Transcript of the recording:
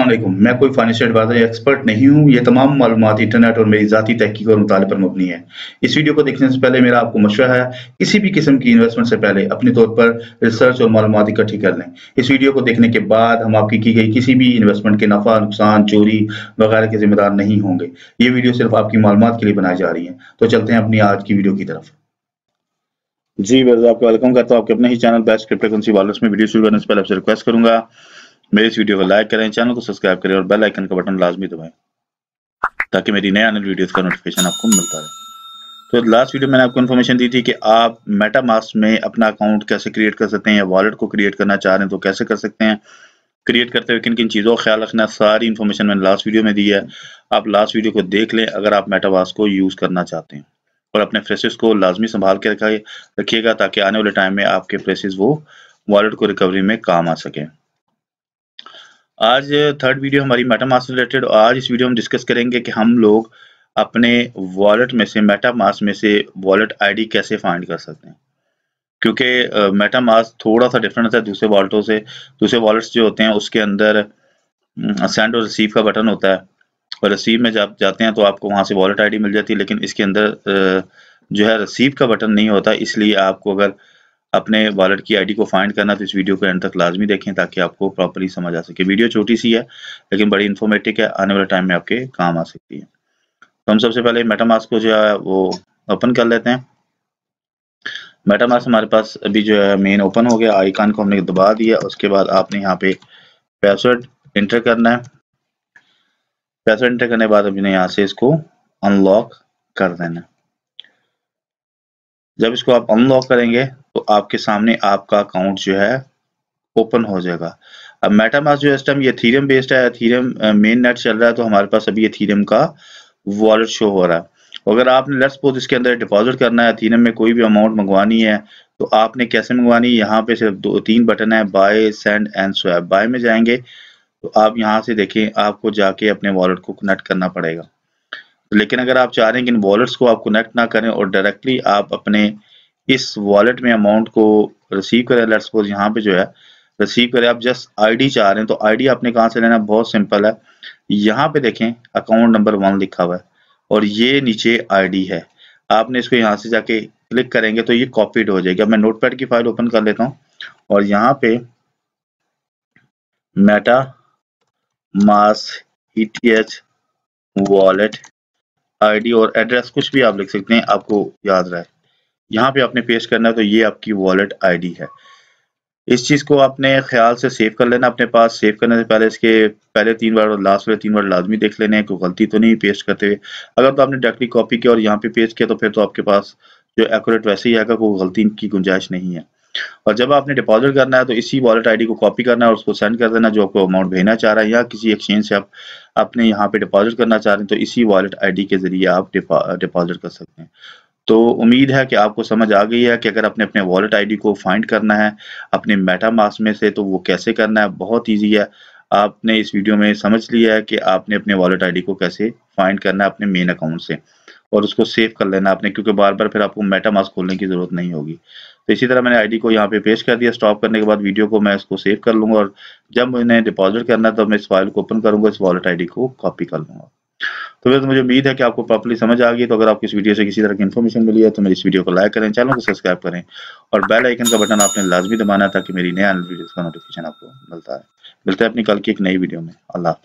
असलम मैं कोई financial adviser या एक्सपर्ट नहीं हूँ ये तमाम मालूम इंटरनेट और मेरी ज़ाती तहकीक और मुताले पर मबनी है इस वीडियो को देखने से पहले मेरा आपको मशवरा है किसी भी किस्म की इन्वेस्टमेंट से पहले अपने तौर पर रिसर्च और मालूम इकट्ठी कर लें इस वीडियो को देखने के बाद हम आपकी की गई किसी भी इन्वेस्टमेंट के नफा नुकसान चोरी वगैरह के जिम्मेदार नहीं होंगे ये वीडियो सिर्फ आपकी मालूम के लिए बनाई जा रही है तो चलते हैं अपनी आज की वीडियो की तरफ जी बस आपको वेलकम करता हूँ आपके अपने ही चैनल बेस्ट क्रिप्टोकरेंसी करेंसी वालों में वीडियो शुरू करने से पहले आपसे रिक्वेस्ट करूंगा मेरे इस वीडियो को लाइक करें चैनल को सब्सक्राइब करें और बेल आइकन का बटन लाजमी दबाएं ताकि मेरी नई आने वीडियोस का नोटिफिकेशन आपको मिलता रहे तो लास्ट वीडियो मैंने आपको इन्फॉर्मेशन दी थी कि आप मेटा में अपना अकाउंट कैसे क्रिएट कर सकते हैं या वॉलेट को क्रिएट करना चाह रहे हैं तो कैसे कर सकते हैं क्रिएट करते हुए किन किन चीज़ों का ख्याल रखना सारी इन्फॉर्मेशन मैंने लास्ट वीडियो में दी है आप लास्ट वीडियो को देख लें अगर आप मेटावास को यूज़ करना चाहते हैं और अपने फ्रेसेस को लाजमी संभाल के रखा रखिएगा ताकि आने वाले टाइम में आपके फ्रेसेस वो वॉलेट को रिकवरी में काम आ सकें आज थर्ड वीडियो हमारी मेटा रिलेटेड आज इस वीडियो में डिस्कस करेंगे कि हम लोग अपने वॉलेट में से मेटा में से वॉलेट आईडी कैसे फाइंड कर सकते हैं क्योंकि मेटा मास्क थोड़ा सा डिफरेंस है दूसरे वॉलेटों से दूसरे वॉलेट्स जो होते हैं उसके अंदर सेंड और रिसीव का बटन होता है और रिसीव में जब जाते हैं तो आपको वहाँ से वॉलेट आईडी मिल जाती है लेकिन इसके अंदर जो है रिसीव का बटन नहीं होता इसलिए आपको अगर अपने वॉलेट की आईडी को फाइंड करना तो इस वीडियो को एंड तक लाजमी देखें ताकि आपको प्रॉपरली समझ आ सके वीडियो छोटी सी है लेकिन बड़ी इन्फॉर्मेटिव है आने वाले टाइम में आपके काम आ सकती है तो हम सबसे पहले मेटामास को जो है वो ओपन कर लेते हैं मेटामास हमारे पास अभी जो है मेन ओपन हो गया आईकान को हमने दबा दिया उसके बाद आपने यहाँ पे पासवर्ड इंटर करना है पासवर्ड इंटर करने के बाद अभी यहाँ से इसको अनलॉक कर देना जब इसको आप अनलॉक करेंगे तो आपके सामने आपका अकाउंट जो है ओपन हो जाएगा अब मेटामास जो सिस्टम ये थीरियम बेस्ड है थीरियम मेन नेट चल रहा है तो हमारे पास अभी ये थीरियम का वॉलेट शो हो रहा है अगर आपने लेट्स सपोज इसके अंदर डिपॉजिट करना है थीरम में कोई भी अमाउंट मंगवानी है तो आपने कैसे मंगवानी यहाँ पे सिर्फ दो तीन बटन है buy send and swap buy में जाएंगे तो आप यहाँ से देखें आपको जाके अपने वॉलेट को कनेक्ट करना पड़ेगा लेकिन अगर आप चाह रहे हैं कि इन वॉलेट्स को आप कनेक्ट ना करें और डायरेक्टली आप अपने इस वॉलेट में अमाउंट को रिसीव करें लेट सपोज यहाँ पे जो है रिसीव करें आप जस्ट आईडी चाह रहे हैं तो आईडी आपने कहाँ से लेना बहुत सिंपल है यहाँ पे देखें अकाउंट नंबर वन लिखा हुआ है और ये नीचे आईडी है आपने इसको यहाँ से जाके क्लिक करेंगे तो ये कॉपीड हो जाएगी अब मैं नोटपैड की फाइल ओपन कर लेता हूँ और यहाँ पे मेटा मास ई वॉलेट आईडी और एड्रेस कुछ भी आप लिख सकते हैं आपको याद रहे यहाँ पे आपने पेश करना है तो ये आपकी वॉलेट आईडी है इस चीज़ को आपने ख्याल से सेव कर लेना अपने पास सेव करने से पहले इसके पहले तीन बार और लास्ट वाले तीन बार लाजमी देख लेने हैं कोई गलती तो नहीं पेस्ट करते हुए अगर तो आपने डायरेक्टली कॉपी किया और यहाँ पे पेस्ट किया तो फिर तो आपके पास जो एक्यूरेट वैसे ही आएगा कोई गलती की गुंजाइश नहीं है और जब आपने डिपॉजिट करना है तो इसी वॉलेट आईडी को कॉपी करना है और उसको सेंड कर देना जो आपको अमाउंट भेजना चाह रहा है या किसी एक्सचेंज से आप अपने यहाँ पे डिपॉजिट करना चाह रहे हैं तो इसी वॉलेट आईडी के जरिए आप डिपॉजिट कर सकते हैं तो उम्मीद है कि आपको समझ आ गई है कि अगर अपने अपने वॉलेट आई को फाइंड करना है अपने मेटा में से तो वो कैसे करना है बहुत ईजी है आपने इस वीडियो में समझ लिया है कि आपने अपने वॉलेट आईडी को कैसे फाइंड करना है अपने मेन अकाउंट से और उसको सेव कर लेना आपने क्योंकि बार बार फिर आपको मेटा मास्क खोलने की ज़रूरत नहीं होगी तो इसी तरह मैंने आईडी को यहाँ पे पेश कर दिया स्टॉप करने के बाद वीडियो को मैं इसको सेव कर लूंगा और जब मैंने डिपॉजिट करना है तो मैं इस फाइल को ओपन करूंगा इस वॉलेट आई को कॉपी कर लूंगा तो वैसे तो मुझे उम्मीद है कि आपको प्रॉपरली समझ आ गई तो अगर आपको इस वीडियो से किसी तरह की इन्फॉर्मेशन मिली है तो मेरी इस वीडियो को लाइक करें चैनल को सब्सक्राइब करें और बेल आइकन का बटन आपने लाजमी दबाना ताकि मेरी नया वीडियो का नोटिफिकेशन आपको मिलता है मिलता है अपनी कल की एक नई वीडियो में अल्लाह